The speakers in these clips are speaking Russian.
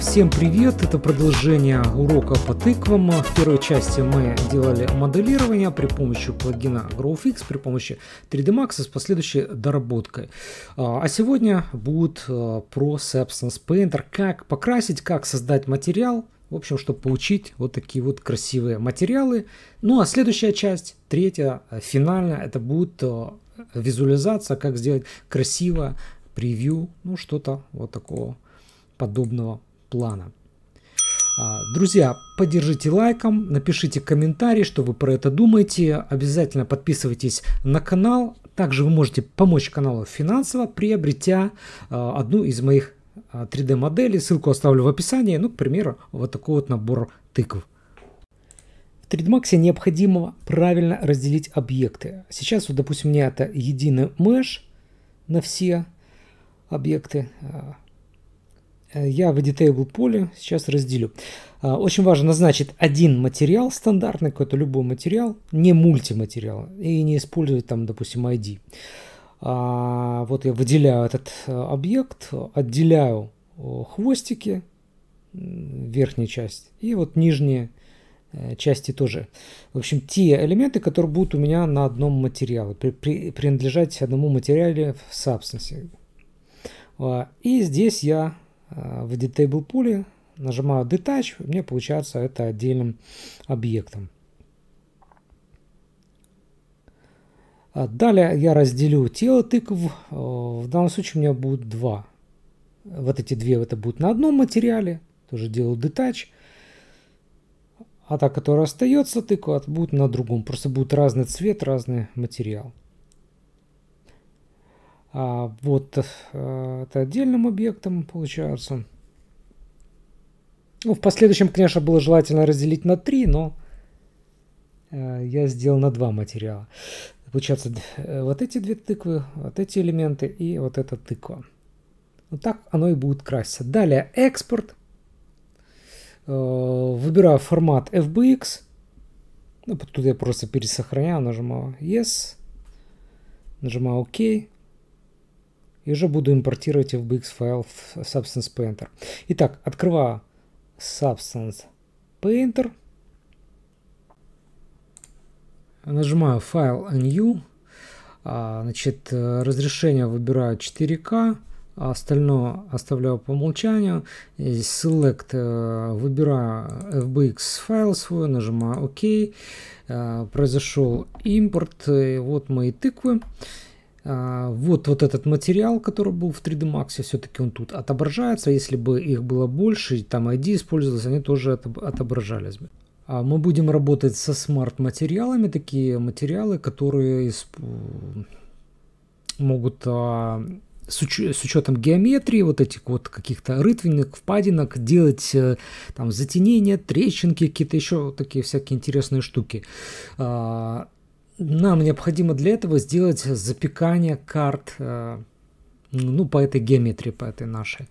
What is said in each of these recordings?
Всем привет! Это продолжение урока по тыквам. В первой части мы делали моделирование при помощи плагина GrowFix, при помощи 3D Max с последующей доработкой. А, а сегодня будет а, про Substance Painter, как покрасить, как создать материал, в общем, чтобы получить вот такие вот красивые материалы. Ну а следующая часть, третья, финальная, это будет а, визуализация, как сделать красивое превью, ну что-то вот такого подобного плана. А, друзья, поддержите лайком, напишите комментарий, что вы про это думаете. Обязательно подписывайтесь на канал. Также вы можете помочь каналу финансово, приобретя а, одну из моих 3D а, моделей. Ссылку оставлю в описании. Ну, к примеру, вот такой вот набор тыков. В 3D Max необходимо правильно разделить объекты. Сейчас, вот, допустим, у меня это единый меш на все объекты. Э, я в Editable поле сейчас разделю. Э, очень важно назначить один материал стандартный, какой-то любой материал, не мультиматериал, и не использовать там, допустим, ID. А, вот я выделяю этот э, объект, отделяю хвостики, верхняя часть, и вот нижние части тоже. В общем, те элементы, которые будут у меня на одном материале, при, при, принадлежать одному материале в Substance. И здесь я Э, в Editable пуле, нажимаю Detach, меня получается это отдельным объектом. А далее я разделю тело тыкв. Э, в данном случае у меня будет два. Вот эти две это будут на одном материале. Тоже делаю детач. А та, которая остается, тыква, будет на другом. Просто будет разный цвет, разный материал. А вот э, это отдельным объектом получается. Ну, в последующем, конечно, было желательно разделить на три, но э, я сделал на два материала. Получается, э, вот эти две тыквы, вот эти элементы и вот эта тыква. Вот так оно и будет краситься. Далее экспорт. Выбираю формат FBX. Ну, тут я просто пересохраняю, нажимаю Yes. Нажимаю ОК. OK и уже буду импортировать FBX файл в Substance Painter. Итак, открываю Substance Painter. Нажимаю файл New. А, значит, э, разрешение выбираю 4К, а остальное оставляю по умолчанию. Select э, выбираю FBX файл свой, нажимаю ОК. OK. Э, произошел импорт, и вот мои тыквы. А, вот, вот этот материал, который был в 3D Max, а все-таки он тут отображается. Если бы их было больше, там ID использовался, они тоже отображались бы. А мы будем работать со смарт-материалами, такие материалы, которые могут с, учетом геометрии, вот этих вот каких-то рытвинок, впадинок, делать э, там затенения, трещинки, какие-то еще такие всякие интересные штуки нам необходимо для этого сделать запекание карт э, ну, по этой геометрии, по этой нашей.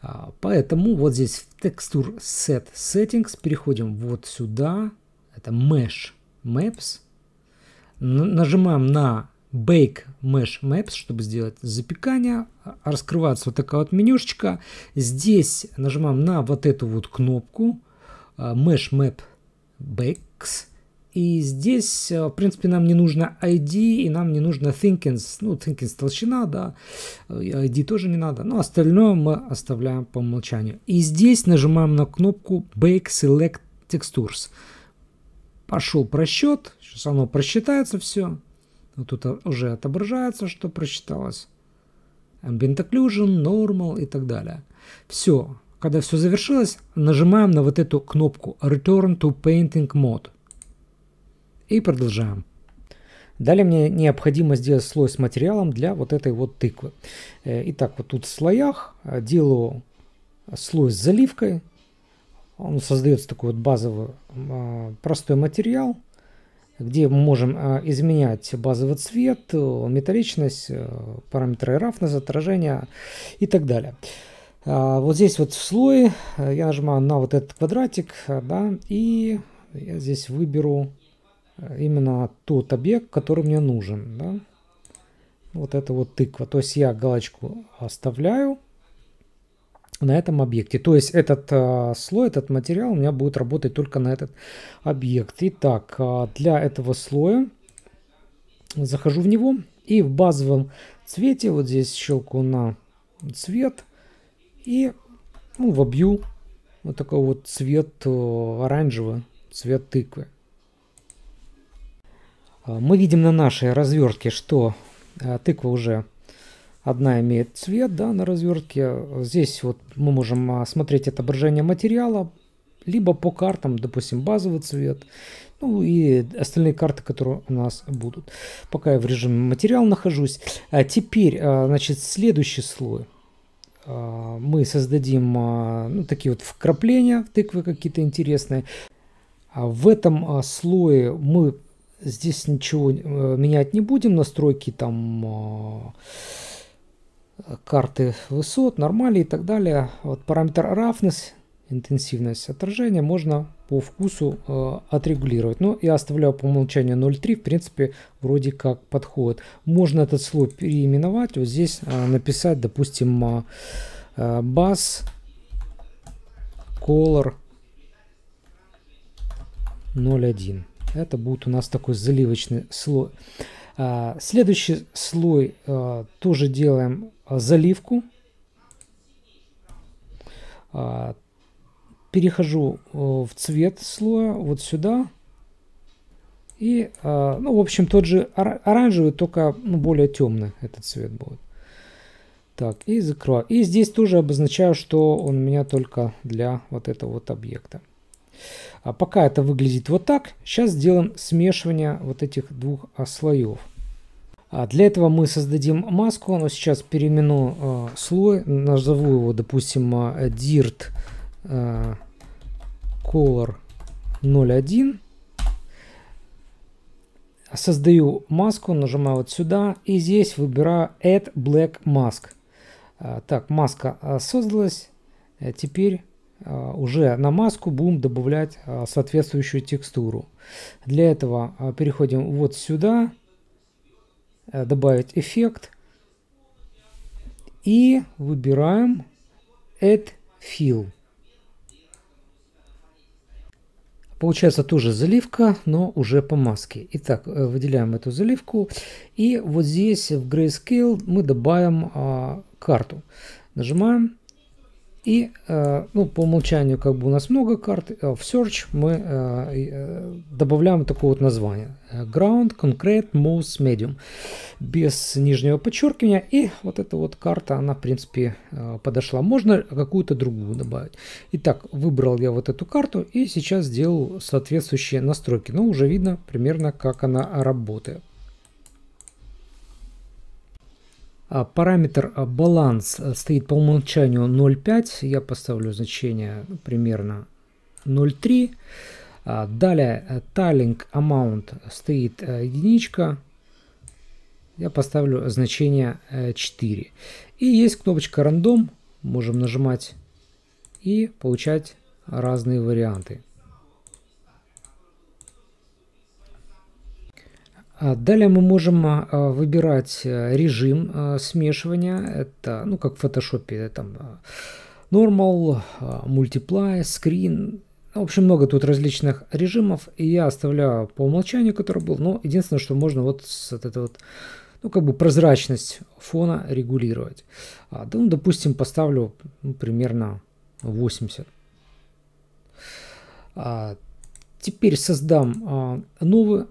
А, поэтому вот здесь в текстур set settings переходим вот сюда. Это mesh maps. Нажимаем на Bake Mesh Maps, чтобы сделать запекание. Раскрывается вот такая вот менюшечка. Здесь нажимаем на вот эту вот кнопку э, Mesh Map Bakes. И здесь, э, в принципе, нам не нужно ID, и нам не нужно thinkings. Ну, thinkings толщина, да, э, ID тоже не надо. Но остальное мы оставляем по умолчанию. И здесь нажимаем на кнопку Bake Select Textures. Пошел просчет, сейчас оно просчитается все. Вот тут уже отображается, что просчиталось. Ambient Occlusion, Normal и так далее. Все. Когда все завершилось, нажимаем на вот эту кнопку Return to Painting Mode. И продолжаем. Далее мне необходимо сделать слой с материалом для вот этой вот тыквы. Э, итак, вот тут в слоях э, делаю слой с заливкой. Он создается такой вот базовый э, простой материал, где мы можем изменять базовый цвет, металличность, параметры рафнес, отражения и так далее. Вот здесь вот в слое я нажимаю на вот этот квадратик, да, и я здесь выберу именно тот объект, который мне нужен. Да? Вот это вот тыква. То есть я галочку оставляю на этом объекте. То есть этот а, слой, этот материал у меня будет работать только на этот объект. Итак, а, для этого слоя захожу в него и в базовом цвете вот здесь щелку на цвет и ну, вобью вот такой вот цвет э, оранжевый, цвет тыквы. А, мы видим на нашей развертке, что а, тыква уже одна имеет цвет да, на развертке. Здесь вот мы можем а, смотреть отображение материала, либо по картам, допустим, базовый цвет, ну и остальные карты, которые у нас будут. Пока я в режиме материал нахожусь. А теперь, значит, следующий слой. Мы создадим ну, такие вот вкрапления в тыквы какие-то интересные. В этом слое мы Здесь ничего э, менять не будем. Настройки там э, карты высот, нормали и так далее. Вот параметр roughness, интенсивность отражения можно по вкусу э, отрегулировать. Но ну, я оставляю по умолчанию 0.3, в принципе, вроде как подходит. Можно этот слой переименовать, вот здесь э, написать, допустим, э, э бас color 0.1. Это будет у нас такой заливочный слой. А, следующий слой а, тоже делаем а, заливку. Перехожу в цвет слоя вот сюда. И, ну, в общем, тот же оранжевый, только ну, более темный этот цвет будет. Так, и закрываю. И здесь тоже обозначаю, что он у меня только для вот этого вот объекта. А пока это выглядит вот так, сейчас сделаем смешивание вот этих двух а, слоев. А для этого мы создадим маску, но сейчас переименую э, а, слой, назову его, допустим, а, dirt э, color 01. Создаю маску, нажимаю вот сюда и здесь выбираю add black mask. Так, маска создалась. Теперь Э, уже на маску будем добавлять э, соответствующую текстуру. Для этого э, переходим вот сюда, добавить эффект и выбираем Add Fill. Получается тоже заливка, но уже по маске. Итак, выделяем эту заливку. И вот здесь в Grayscale мы добавим а, карту. Нажимаем и э, ну, по умолчанию как бы у нас много карт. Э, в Search мы э, добавляем такое вот название. Ground Concrete Mouse Medium. Без нижнего подчеркивания. И вот эта вот карта, она в принципе подошла. Можно какую-то другую добавить. Итак, выбрал я вот эту карту и сейчас сделал соответствующие настройки. Но ну, уже видно примерно, как она работает. А, параметр а, баланс а, стоит по умолчанию 0,5. Я поставлю значение примерно 0,3. Далее tiling э, amount стоит э, единичка. Я поставлю значение 4. Э, и есть кнопочка рандом. Можем нажимать и получать разные варианты. А далее мы можем а, а, выбирать э, режим э, смешивания. Это, ну, как в фотошопе, э, там normal, multiply, screen. В общем, много тут различных режимов. И я оставляю по умолчанию, который был. Но единственное, что можно вот с вот этой вот ну, как бы прозрачность фона регулировать. ну, допустим, поставлю ну, примерно 80. теперь создам новый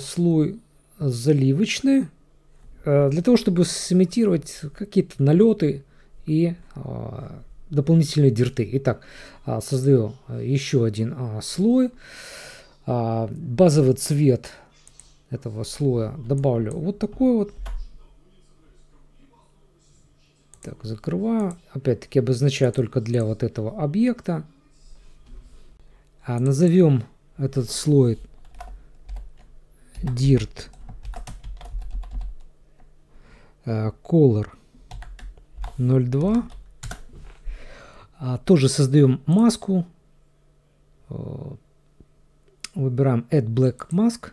слой заливочные, э, для того, чтобы сымитировать какие-то налеты и э, дополнительные дирты. Итак, э, создаю еще один слой. Базовый цвет этого слоя добавлю вот такой вот. Так, закрываю. Опять-таки обозначаю только для вот этого объекта. назовем этот слой dirt Э, color 02. А, тоже создаем маску. Э, выбираем Add Black Mask.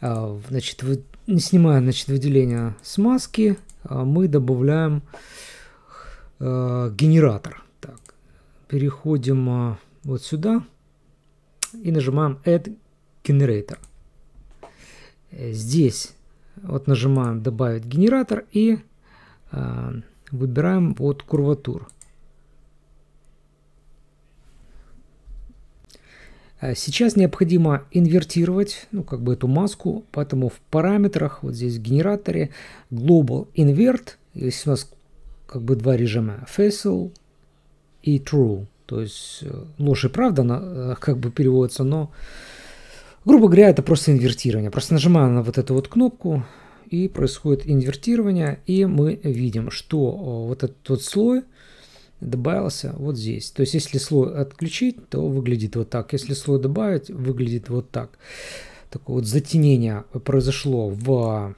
Э, значит, вы, снимая значит, выделение с маски, мы добавляем генератор. Так, переходим вот сюда и нажимаем Add Generator. Здесь вот нажимаем «Добавить генератор» и э, выбираем вот «Курватур». А сейчас необходимо инвертировать ну, как бы эту маску, поэтому в параметрах, вот здесь в генераторе, Global Invert, здесь у нас как бы два режима, Facial и True, то есть э, ложь и правда, она э, как бы переводится, но Грубо говоря, это просто инвертирование. Просто нажимаю на вот эту вот кнопку, и происходит инвертирование, и мы видим, что э, вот этот вот слой добавился вот здесь. То есть, если слой отключить, то выглядит вот так. Если слой добавить, выглядит вот так. Такое вот затенение произошло в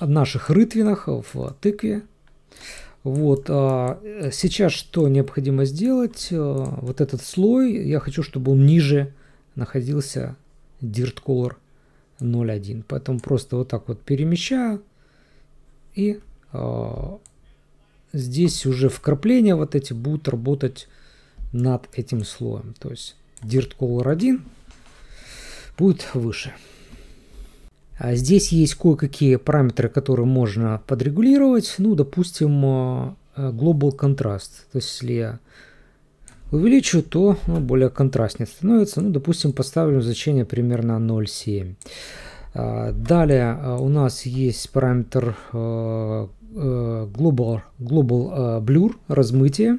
наших рытвинах, в тыкве. Вот, а, э, сейчас что необходимо сделать? Э, вот этот слой, я хочу, чтобы он ниже находился dirt color 0.1. Поэтому просто вот так вот перемещаю. И э, здесь уже вкрапления вот эти будут работать над этим слоем. То есть dirt color 1 будет выше. А здесь есть кое-какие параметры, которые можно подрегулировать. Ну, допустим, а, э, global contrast. То есть если я увеличу, то ну, более контрастнее становится. Ну, допустим, поставлю значение примерно 0,7. А, далее а, у нас есть параметр global, global blur, размытие.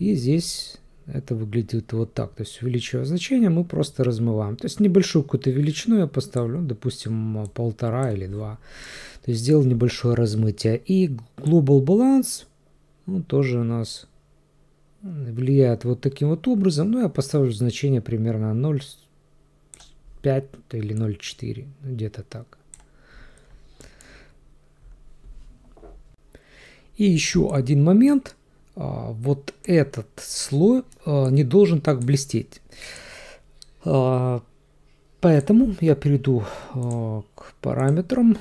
И здесь это выглядит вот так. То есть увеличивая значение, мы просто размываем. То есть небольшую какую-то величину я поставлю, допустим, полтора или два. То есть сделал небольшое размытие. И global balance ну, тоже у нас влияет вот таким вот образом. Ну, я поставлю значение примерно 0,5 или 0,4, ну, где-то так. И еще один момент. А, вот этот слой а, не должен так блестеть. А, поэтому я перейду к параметрам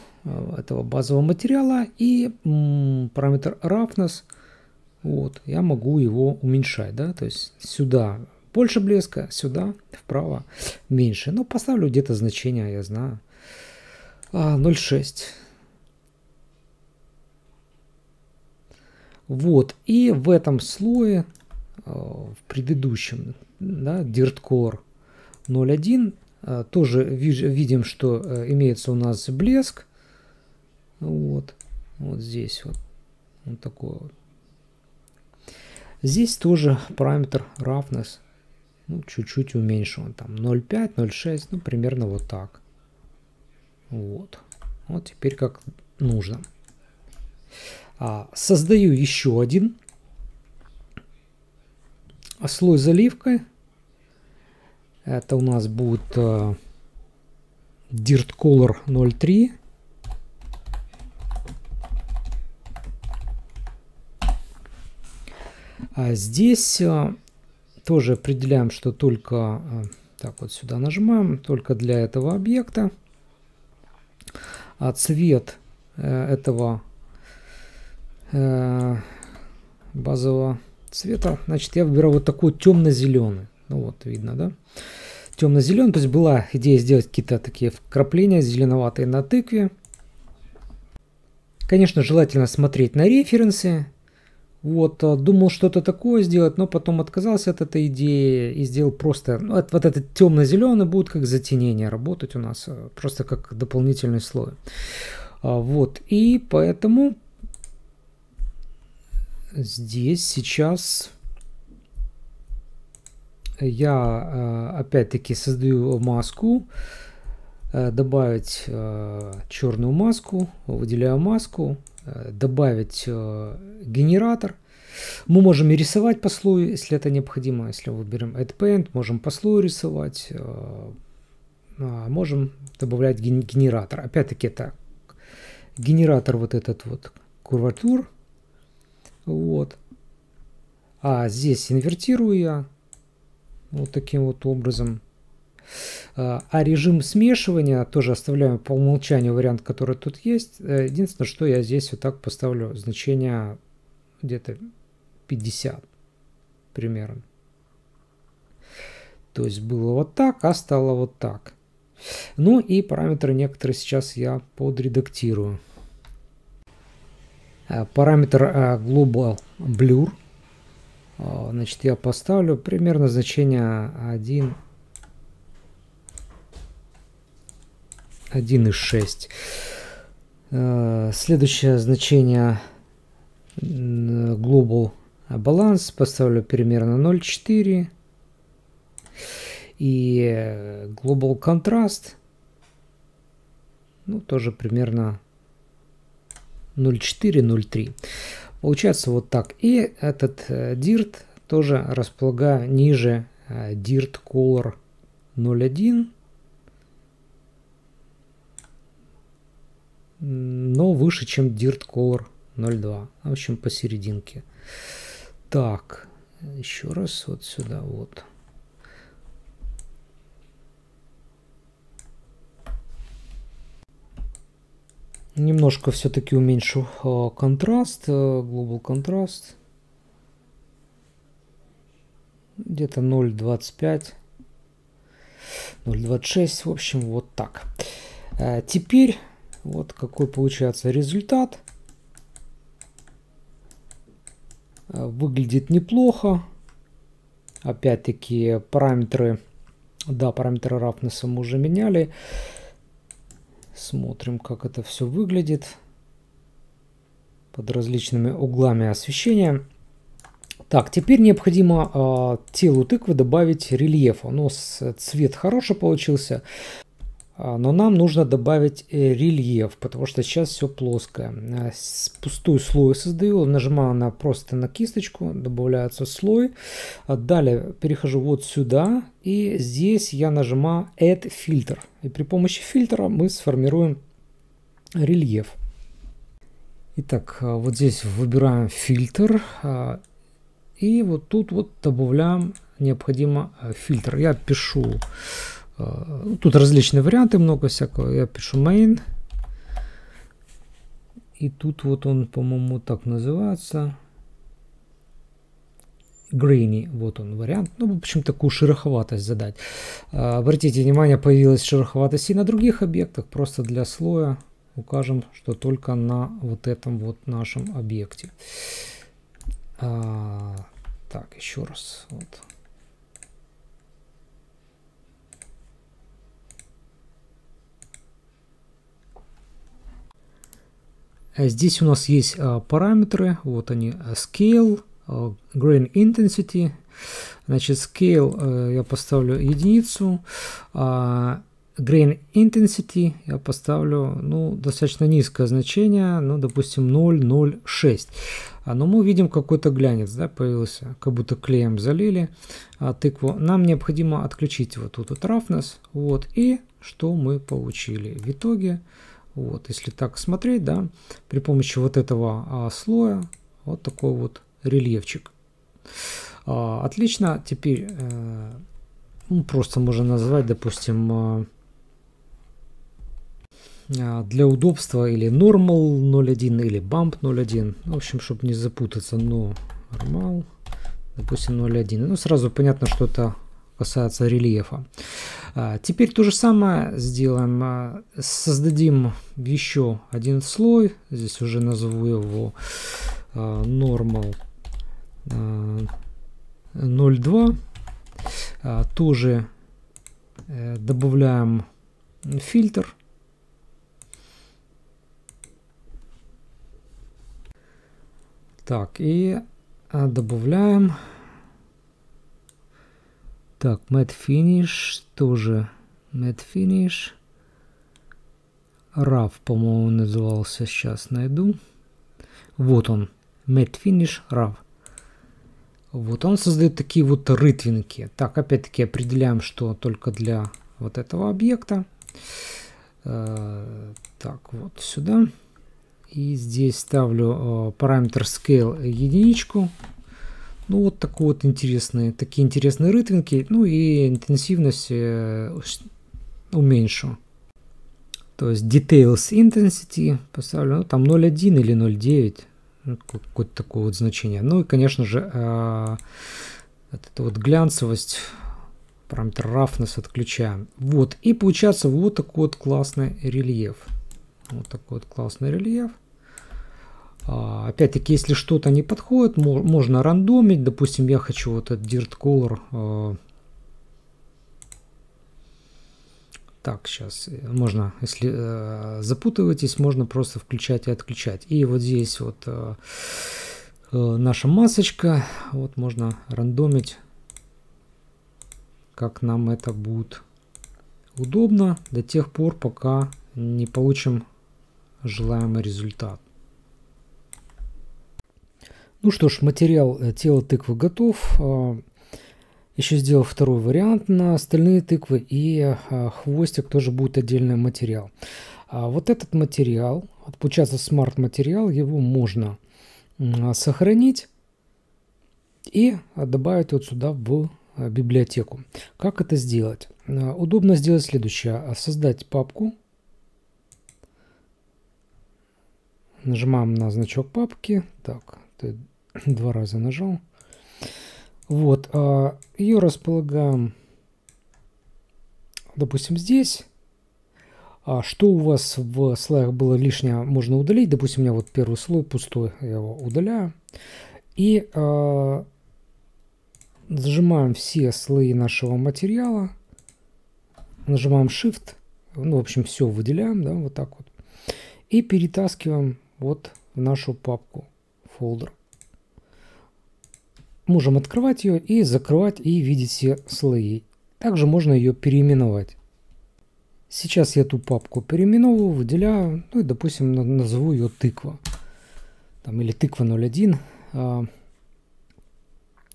этого базового материала и параметр roughness вот, я могу его уменьшать, да, то есть сюда больше блеска, сюда вправо меньше. Но поставлю где-то значение, я знаю, 0,6. А, вот, и в этом слое, э, в предыдущем, да, Dirt Core 0.1, тоже видим, что э, имеется у нас блеск, вот, вот здесь вот, вот такой вот Здесь тоже параметр roughness ну, чуть-чуть уменьшен. Там 0,5, 0,6, ну, примерно вот так. Вот. Вот теперь как нужно. А, создаю еще один а слой заливкой. Это у нас будет э, Dirt Color 0.3. А здесь э, тоже определяем, что только, э, так вот сюда нажимаем, только для этого объекта. А цвет э, этого базового цвета, значит, я выбираю вот такой темно-зеленый. Ну вот, видно, да? Темно-зеленый, то есть была идея сделать какие-то такие вкрапления зеленоватые на тыкве. Конечно, желательно смотреть на референсы, вот, э, думал что-то такое сделать, но потом отказался от этой идеи и сделал просто... Ну, вот, вот этот темно-зеленый будет как затенение работать у нас, э, просто как дополнительный слой. А, вот, и поэтому здесь сейчас я э, опять-таки создаю маску, добавить черную маску, выделяю маску, Э, добавить э, генератор. Мы можем и рисовать по слою, если это необходимо. Если выберем Add Paint, можем по слою рисовать. Э, а, можем добавлять генератор. Опять-таки это генератор вот этот вот курватур. Вот. А здесь инвертирую я вот таким вот образом. А, а режим смешивания, тоже оставляем по умолчанию вариант, который тут есть. Э, единственное, что я здесь вот так поставлю значение где-то 50 примерно. То есть было вот так, а стало вот так. Ну и параметры некоторые сейчас я подредактирую. Э, параметр э, Global Blur. Значит, я поставлю примерно значение 1 1,6. Э, следующее значение Global Balance поставлю примерно 0,4. И э, Global Contrast ну, тоже примерно 0,4-0,3. Получается вот так. И этот э, DIRT тоже располагаю ниже DIRT Color 0,1. но выше, чем Dirt Color 0.2. В общем, посерединке. Так, еще раз вот сюда, вот. Немножко все-таки уменьшу а, контраст, э, глобал контраст. Где-то 0.25, 0.26, в общем, вот так. Э, теперь вот какой получается результат. Э, выглядит неплохо. Опять-таки параметры, да, параметры roughness мы уже меняли. Смотрим, как это все выглядит под различными углами освещения. Так, теперь необходимо э, телу тыквы добавить рельефа. Ну, с, цвет хороший получился. А, но нам нужно добавить э, рельеф, потому что сейчас все плоское. А, пустую слой создаю, нажимаю на просто на кисточку, добавляется слой. А далее перехожу вот сюда, и здесь я нажимаю Add Filter. И при помощи фильтра мы сформируем рельеф. Итак, вот здесь выбираем фильтр, и вот тут вот добавляем необходимо э, фильтр. Я пишу Э, тут различные варианты, много всякого. Я пишу main. И тут вот он, по-моему, так называется. Greeny, вот он вариант. Ну, в общем, такую шероховатость задать. Э, обратите внимание, появилась шероховатость и на других объектах. Просто для слоя укажем, что только на вот этом вот нашем объекте. Э, так, еще раз. Вот. Э, здесь у нас есть а, параметры, вот они, э, scale, а, grain intensity, значит scale э, я поставлю единицу, а, grain intensity я поставлю, ну, достаточно низкое значение, ну, допустим, 0,06. Но мы видим какой-то глянец, да, появился, как будто клеем залили тыкву. Нам необходимо отключить вот тут вот roughness, вот, и что мы получили в итоге? Вот, если так смотреть, да, при помощи вот этого а, слоя вот такой вот рельефчик. А, отлично, теперь э, ну, просто можно назвать, допустим, э, для удобства или normal 0.1 или bump 0.1. В общем, чтобы не запутаться, но normal, допустим, 0.1. Ну, сразу понятно, что это касается рельефа. А, теперь то же самое сделаем. А, создадим еще один слой. Здесь уже назову его а, normal 0.2. Тоже э, добавляем фильтр. Так, и добавляем так, Mad Finish тоже. Mad Finish. RAV, по-моему, назывался. Сейчас найду. Вот он. Mad Finish RAV. Вот он создает такие вот рытвинки. Так, опять-таки определяем, что только для вот этого объекта. Э, так, вот сюда. И здесь ставлю э, параметр scale единичку. Ну, вот такой вот интересные, такие интересные рытвинки. Ну и интенсивность э, уменьшу. Ну, То есть details intensity поставлю, ну там 0.1 или 0.9, ну, какое-то такое вот значение. Ну и, конечно же, э, вот эта вот глянцевость, параметр roughness отключаем. Вот, и получается вот такой вот классный рельеф. Вот такой вот классный рельеф. А, опять-таки, если что-то не подходит, можно рандомить. Допустим, я хочу вот этот Dirt Color. А. Так, сейчас э, можно, если э, запутываетесь, можно просто включать и отключать. И вот здесь вот э, наша масочка. Вот можно рандомить, как нам это будет удобно до тех пор, пока не получим желаемый результат. Ну что ж, материал э, тела тыквы готов. А, Еще сделал второй вариант на остальные тыквы и а, хвостик тоже будет отдельный материал. А вот этот материал, получается смарт-материал, его можно сохранить и добавить вот сюда в библиотеку. Как это сделать? Удобно сделать следующее. Создать папку. Нажимаем на значок папки. Так, два раза нажал. Вот, а, ее располагаем, допустим, здесь. А что у вас в слоях было лишнее, можно удалить. Допустим, у меня вот первый слой пустой, я его удаляю. И э, зажимаем все слои нашего материала. Нажимаем Shift. Ну, в общем, все выделяем, да, вот так вот. И перетаскиваем вот в нашу папку, фолдер. Можем открывать ее и закрывать и видеть все слои. Также можно ее переименовать. Сейчас я эту папку переименовываю, выделяю, ну и допустим назову ее тыква. Там, или тыква 01. А,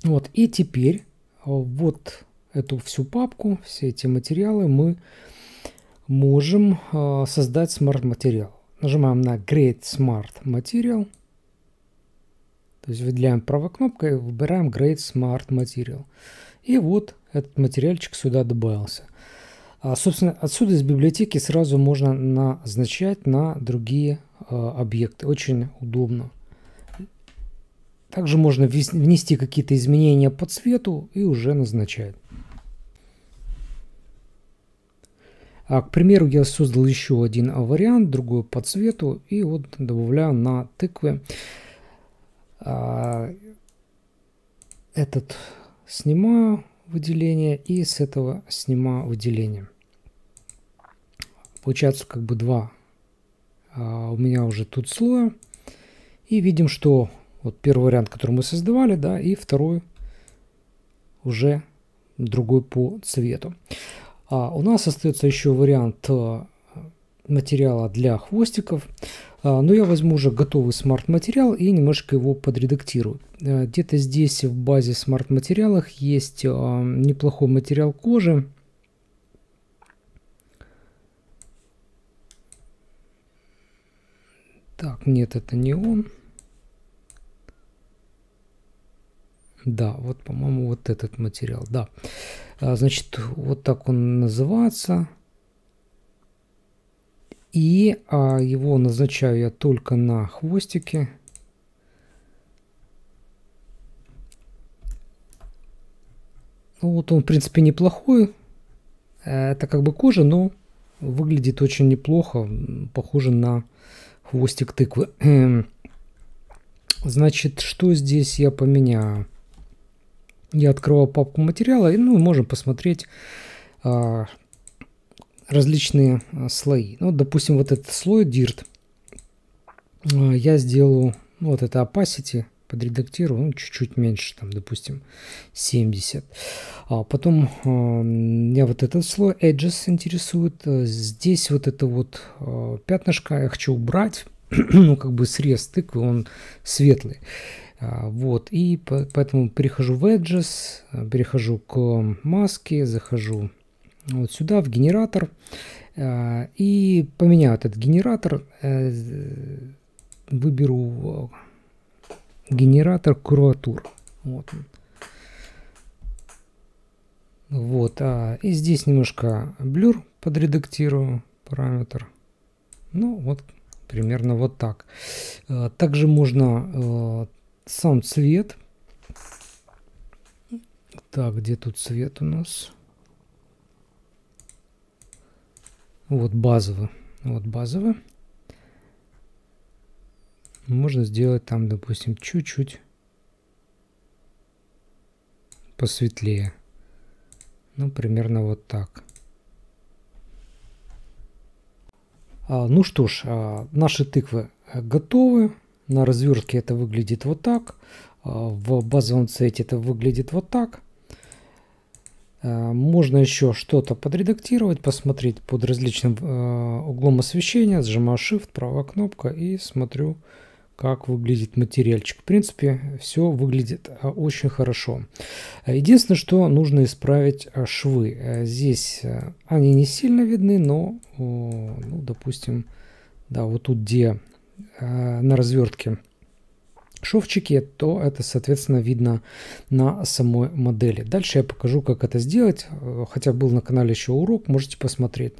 вот, и теперь а, вот эту всю папку, все эти материалы мы можем а, создать смарт-материал. Нажимаем на Create Smart Material. То есть выделяем правой кнопкой, выбираем Great Smart Material. И вот этот материальчик сюда добавился. А, собственно, отсюда из библиотеки сразу можно назначать на другие э, объекты. Очень удобно. Также можно внести какие-то изменения по цвету и уже назначать. А, к примеру, я создал еще один вариант, другой по цвету, и вот добавляю на тыквы. А, этот снимаю выделение и с этого снимаю выделение. Получается как бы два а, у меня уже тут слоя. И видим, что вот первый вариант, который мы создавали, да, и второй уже другой по цвету. А у нас остается еще вариант а, материала для хвостиков. А, но я возьму уже готовый смарт-материал и немножко его подредактирую. А, где-то здесь в базе смарт-материалах есть а, неплохой материал кожи. Так, нет, это не он. Да, вот, по-моему, вот этот материал, да. Значит, вот так он называется. И а, его назначаю я только на хвостики. Ну, вот он, в принципе, неплохой. Э, это как бы кожа, но выглядит очень неплохо. Похоже на хвостик тыквы. Значит, что здесь я поменяю? Я открываю папку материала, и ну, можем посмотреть, а, различные э, слои. Ну, допустим, вот этот слой dirt а, я сделаю, ну, вот это opacity, подредактирую, ну, чуть-чуть меньше, там, допустим, 70. А потом э, меня вот этот слой edges интересует. Э, здесь вот это вот э, пятнышко я хочу убрать, ну, как бы срез тыквы, он светлый. А, вот, и поэтому перехожу в edges, перехожу к маске, захожу вот сюда, в генератор, а, и поменяю этот генератор, э, выберу э, генератор курватур. Вот. Вот, а, и здесь немножко блюр подредактирую параметр. Ну, вот примерно вот так. А, также можно э, сам цвет. Так, где тут цвет у нас? Вот базово. Вот базово. Можно сделать там, допустим, чуть-чуть посветлее. Ну, примерно вот так. А, ну что ж, а, наши тыквы э, готовы. На развертке это выглядит вот так. А, в базовом цвете это выглядит вот так. Э, можно еще что-то подредактировать, посмотреть под различным э, углом освещения. Сжимаю Shift, правая кнопка и смотрю, как выглядит материальчик. В принципе, все выглядит э, очень хорошо. Единственное, что нужно исправить швы. Здесь они не сильно видны, но, ну, допустим, да, вот тут где на развертке Шовчики, то это, соответственно, видно на самой модели. Дальше я покажу, как это сделать, э, хотя был на канале еще урок, можете посмотреть.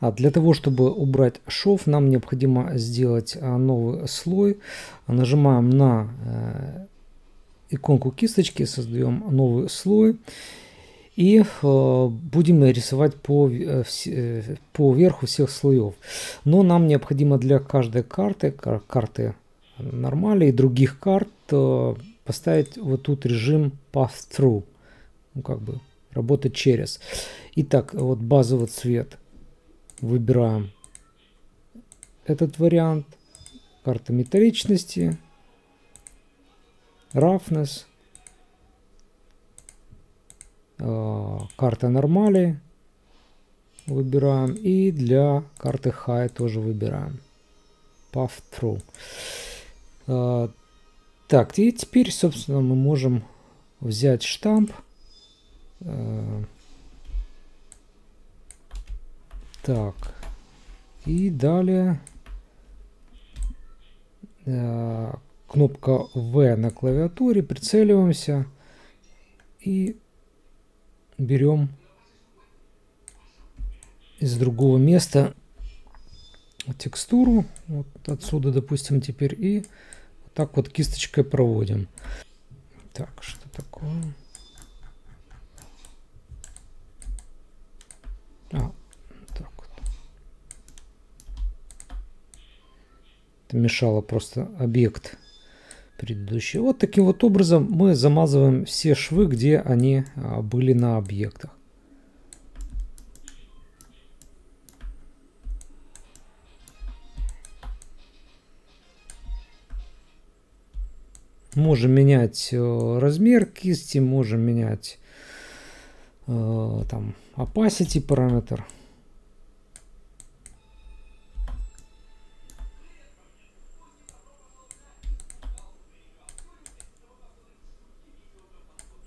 А для того, чтобы убрать шов, нам необходимо сделать э, новый слой. Нажимаем на э, иконку кисточки, создаем новый слой. И будем рисовать по, по верху всех слоев. Но нам необходимо для каждой карты, карты нормали и других карт э, поставить вот тут режим path through, ну как бы работать через. Итак, вот базовый цвет выбираем этот вариант. Карта металличности, roughness, э, карта нормали выбираем и для карты high тоже выбираем path through. А, так, и теперь, собственно, мы можем взять штамп. А, так. И далее а, кнопка V на клавиатуре, прицеливаемся и берем из другого места текстуру, вот отсюда, допустим, теперь и так вот кисточкой проводим. Так, что такое? А, так вот. Это мешало просто объект предыдущий. Вот таким вот образом мы замазываем все швы, где они а, были на объектах. можем менять э, размер кисти, можем менять э, там opacity параметр.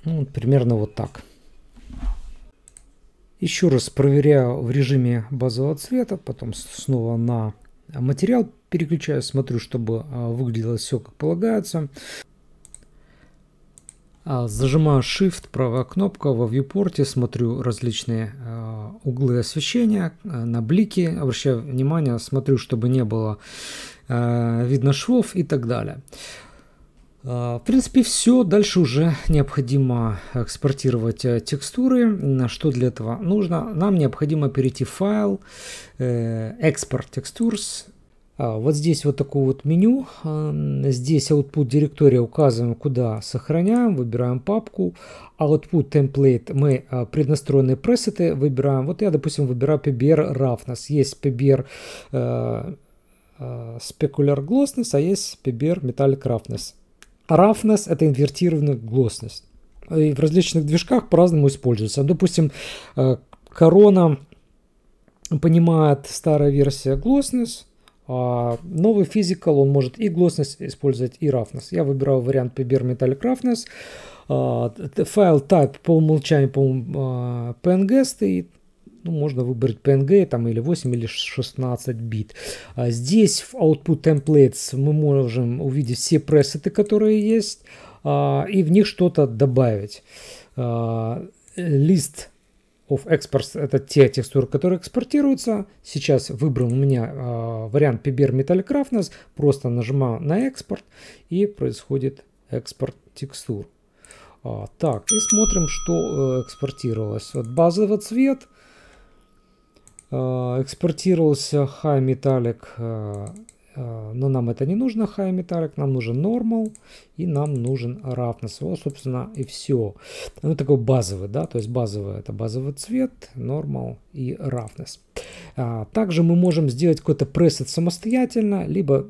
Ну, примерно вот так. Еще раз проверяю в режиме базового цвета, потом снова на материал переключаю, смотрю, чтобы э, выглядело все как полагается. А, зажимаю Shift, правая кнопка, во вьюпорте смотрю различные а, углы освещения, а, на блики, обращаю внимание, смотрю, чтобы не было видно швов и так далее. В принципе, все. Дальше уже необходимо экспортировать э, текстуры. Что для этого нужно? Нам необходимо перейти в файл, э, экспорт текстурс, а, вот здесь вот такое вот меню. А, здесь output директория указываем, куда сохраняем, выбираем папку. Output а template мы преднастроенные пресеты выбираем. Вот я, допустим, выбираю PBR roughness. Есть PBR specular glossness, а есть PBR metallic roughness. Roughness это инвертированная glossness. И в различных движках по-разному используется. Допустим, корона понимает старая версия glossness, а, новый физикал, он может и гласность использовать, и roughness. Я выбираю вариант PBR Metallic Roughness. А, файл type по умолчанию, по а, PNG стоит. Ну, можно выбрать PNG там, или 8, или 16 бит. здесь в Output Templates мы можем увидеть все пресеты, которые есть, и в них что-то добавить. А, лист of Exports – это те текстуры, которые экспортируются. Сейчас выбрал у меня э, вариант PBR Metal Craftness. Просто нажимаю на экспорт и происходит экспорт текстур. А, так, и смотрим, что э, экспортировалось. Вот базовый цвет. Э, экспортировался High Metallic а, Э, но нам это не нужно, high metric, нам нужен normal и нам нужен roughness. Вот, собственно, и все. Ну, такой базовый, да, то есть базовый, это базовый цвет, normal и roughness. А, также мы можем сделать какой-то пресет самостоятельно, либо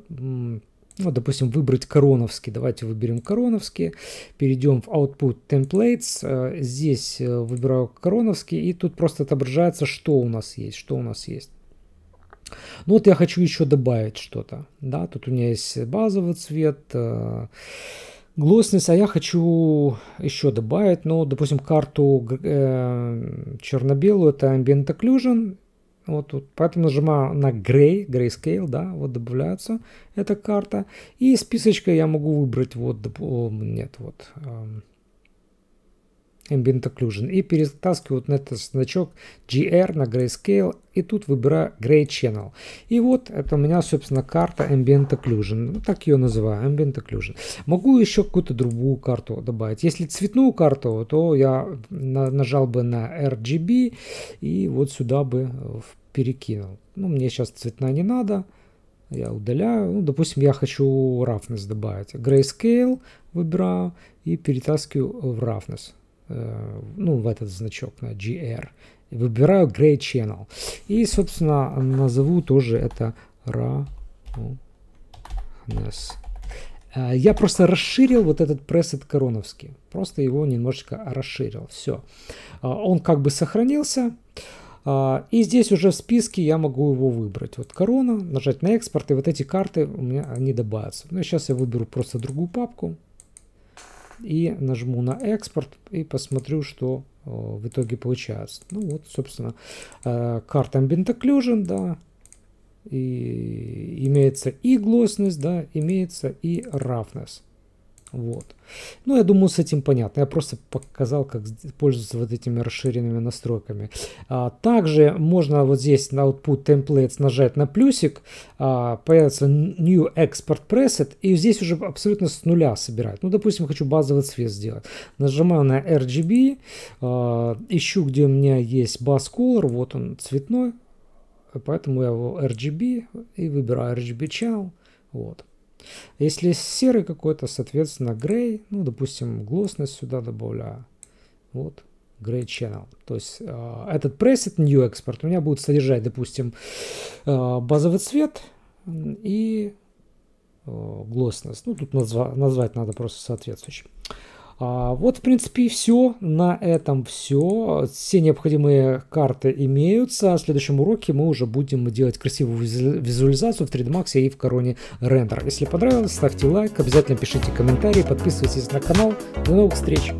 ну, допустим, выбрать короновский. Давайте выберем короновский. Перейдем в Output Templates. Э, здесь э, выбираю короновский. И тут просто отображается, что у нас есть. Что у нас есть. Ну вот я хочу еще добавить что-то. Да, тут у меня есть базовый цвет, э, глоссность, а я хочу еще добавить, ну, допустим, карту э, черно-белую, это Ambient Occlusion, вот тут, поэтому нажимаю на Gray, Grayscale, да, вот добавляется эта карта, и списочка я могу выбрать, вот, о, нет, вот, э, Ambient Occlusion и перетаскивают на этот значок GR на Grayscale и тут выбираю Gray Channel. И вот это у меня, собственно, карта Ambient Occlusion. Так ее называю, Ambient Occlusion. Могу еще какую-то другую карту добавить. Если цветную карту, то я нажал бы на RGB и вот сюда бы э, перекинул. Ну, мне сейчас цветная не надо. Я удаляю. Ну, допустим, я хочу roughness добавить. Grayscale выбираю и перетаскиваю в roughness. Э, ну, в этот значок на GR. Выбираю Gray Channel. И, собственно, назову тоже это Rahones. Э, я просто расширил вот этот пресет короновский. Просто его немножечко расширил. Все. Э, он как бы сохранился. И здесь уже в списке я могу его выбрать. Вот корона, нажать на экспорт, и вот эти карты у меня они добавятся. Ну, сейчас я выберу просто другую папку и нажму на экспорт и посмотрю, что э, в итоге получается. Ну вот, собственно, э, карта Ambient Occlusion, да, и имеется и гласность, да, имеется и равность. Вот. Ну, я думаю, с этим понятно. Я просто показал, как пользоваться вот этими расширенными настройками. А, также можно вот здесь на Output Templates нажать на плюсик, а, появится New Export Preset, и здесь уже абсолютно с нуля собирать. Ну, допустим, хочу базовый цвет сделать. Нажимаю на RGB, а, ищу, где у меня есть Bass Color, вот он цветной, поэтому я его RGB и выбираю RGB Channel. Вот. Если серый какой-то, соответственно, грей, ну, допустим, глосность сюда добавляю. Вот, Gray Channel. То есть э, этот preset New Export у меня будет содержать, допустим, э, базовый цвет и э, глосность. Ну, тут назва назвать надо просто соответствующий. А, вот, в принципе, и все. На этом все. Все необходимые карты имеются. В следующем уроке мы уже будем делать красивую визуализацию в 3D Max и в короне рендер. Если понравилось, ставьте лайк, обязательно пишите комментарии, подписывайтесь на канал. До новых встреч!